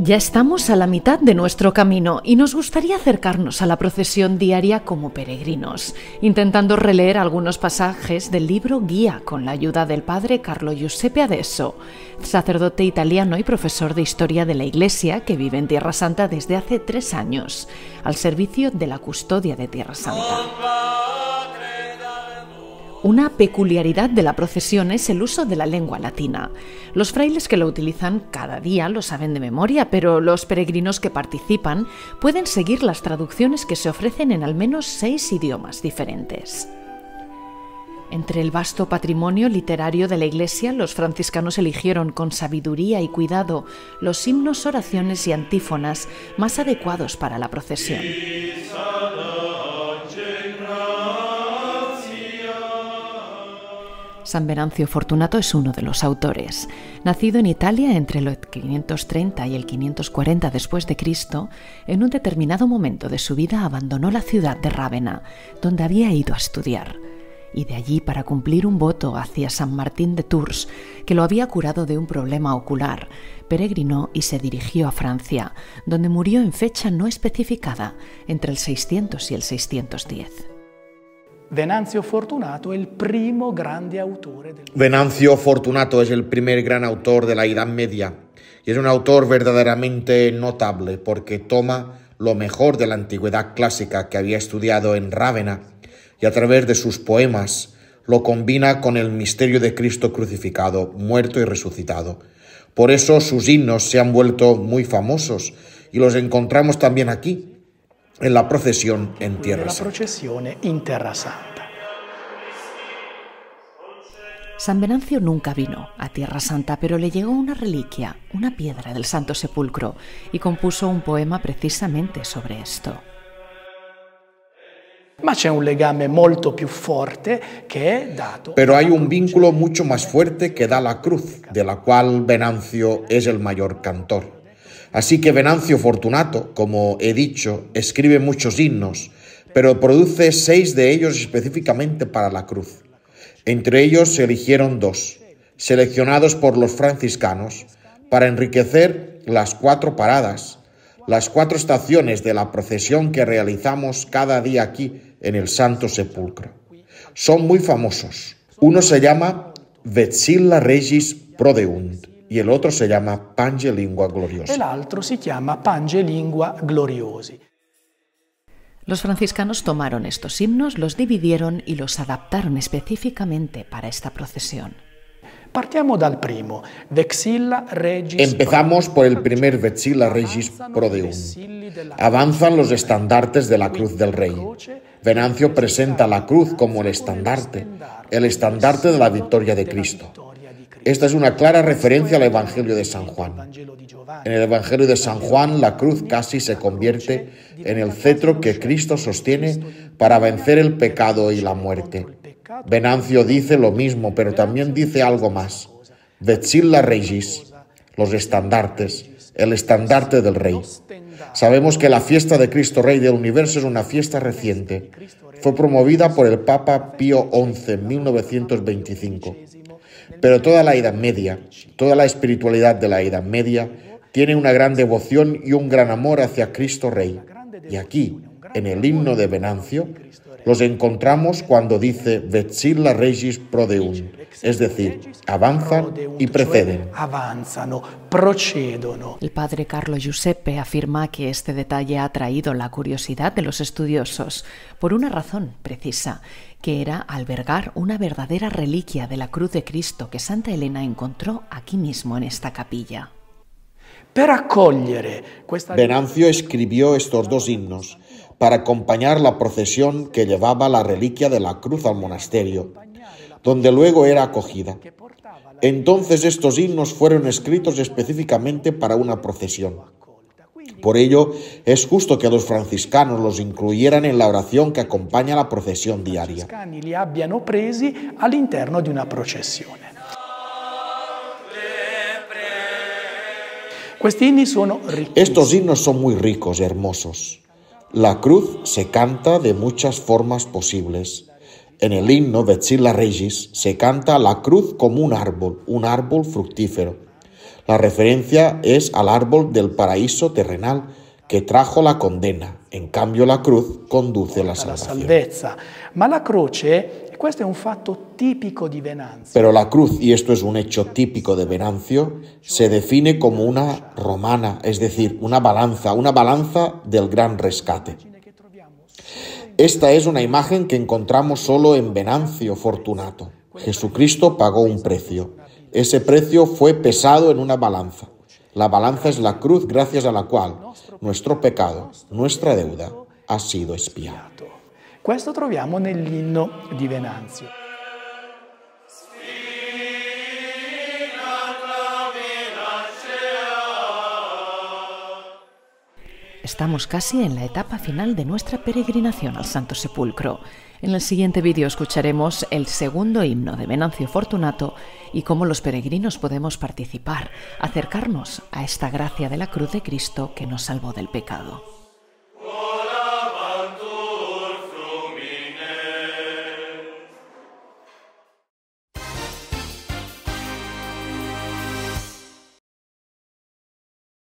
Ya estamos a la mitad de nuestro camino y nos gustaría acercarnos a la procesión diaria como peregrinos, intentando releer algunos pasajes del libro Guía con la ayuda del padre Carlo Giuseppe Adesso, sacerdote italiano y profesor de historia de la Iglesia que vive en Tierra Santa desde hace tres años, al servicio de la custodia de Tierra Santa. Una peculiaridad de la procesión es el uso de la lengua latina. Los frailes que lo utilizan cada día lo saben de memoria, pero los peregrinos que participan pueden seguir las traducciones que se ofrecen en al menos seis idiomas diferentes. Entre el vasto patrimonio literario de la Iglesia, los franciscanos eligieron con sabiduría y cuidado los himnos, oraciones y antífonas más adecuados para la procesión. San Venancio Fortunato es uno de los autores. Nacido en Italia entre el 530 y el 540 después de Cristo, en un determinado momento de su vida abandonó la ciudad de Rávena, donde había ido a estudiar, y de allí para cumplir un voto hacia San Martín de Tours, que lo había curado de un problema ocular, peregrinó y se dirigió a Francia, donde murió en fecha no especificada, entre el 600 y el 610. Venancio Fortunato Fortunato es el primer gran autor de la Edad Media y es un autor verdaderamente notable porque toma lo mejor de la antigüedad clásica que había estudiado en Rávena y a través de sus poemas lo combina con el misterio de Cristo crucificado, muerto y resucitado. Por eso sus himnos se han vuelto muy famosos y los encontramos también aquí, en la procesión en Tierra Santa. San Venancio nunca vino a Tierra Santa, pero le llegó una reliquia, una piedra del Santo Sepulcro, y compuso un poema precisamente sobre esto. Pero hay un vínculo mucho más fuerte que da la cruz, de la cual Venancio es el mayor cantor. Así que Venancio Fortunato, como he dicho, escribe muchos himnos, pero produce seis de ellos específicamente para la cruz. Entre ellos se eligieron dos, seleccionados por los franciscanos, para enriquecer las cuatro paradas, las cuatro estaciones de la procesión que realizamos cada día aquí en el Santo Sepulcro. Son muy famosos. Uno se llama Vexilla Regis Prodeunt, y el otro se llama Pange Lingua Gloriosa. El otro se llama Pange Lingua Gloriosi. Los franciscanos tomaron estos himnos, los dividieron y los adaptaron específicamente para esta procesión. Partiamo dal primo, Vexilla Regis. Empezamos por el primer Vexilla Regis Prodeum. Avanzan los estandartes de la cruz del rey. Venancio presenta la cruz como el estandarte, el estandarte de la victoria de Cristo. Esta es una clara referencia al Evangelio de San Juan. En el Evangelio de San Juan, la cruz casi se convierte en el cetro que Cristo sostiene para vencer el pecado y la muerte. Venancio dice lo mismo, pero también dice algo más. Vecilla Regis, los estandartes, el estandarte del rey. Sabemos que la fiesta de Cristo Rey del Universo es una fiesta reciente. Fue promovida por el Papa Pío XI en 1925. Pero toda la Edad Media, toda la espiritualidad de la Edad Media, tiene una gran devoción y un gran amor hacia Cristo Rey. Y aquí, en el himno de Venancio, los encontramos cuando dice «Vecilla Regis Prodeum, es decir, avanzan y preceden. El padre Carlo Giuseppe afirma que este detalle ha atraído la curiosidad de los estudiosos por una razón precisa, que era albergar una verdadera reliquia de la cruz de Cristo que Santa Elena encontró aquí mismo en esta capilla. Venancio escribió estos dos himnos para acompañar la procesión que llevaba la reliquia de la cruz al monasterio, donde luego era acogida. Entonces estos himnos fueron escritos específicamente para una procesión. Por ello, es justo que los franciscanos los incluyeran en la oración que acompaña la procesión diaria. Estos himnos son muy ricos y hermosos. La cruz se canta de muchas formas posibles. En el himno de Chila Regis se canta la cruz como un árbol, un árbol fructífero. La referencia es al árbol del paraíso terrenal que trajo la condena, en cambio la cruz conduce a la croce, Pero la cruz, y esto es un hecho típico de Venancio, se define como una romana, es decir, una balanza, una balanza del gran rescate. Esta es una imagen que encontramos solo en Venancio Fortunato. Jesucristo pagó un precio. Ese precio fue pesado en una balanza. La balanza es la cruz gracias a la cual nuestro pecado, nuestra deuda, ha sido espiado. en troviamo himno de Venanzio. Estamos casi en la etapa final de nuestra peregrinación al Santo Sepulcro. En el siguiente vídeo escucharemos el segundo himno de Venancio Fortunato y cómo los peregrinos podemos participar, acercarnos a esta gracia de la cruz de Cristo que nos salvó del pecado.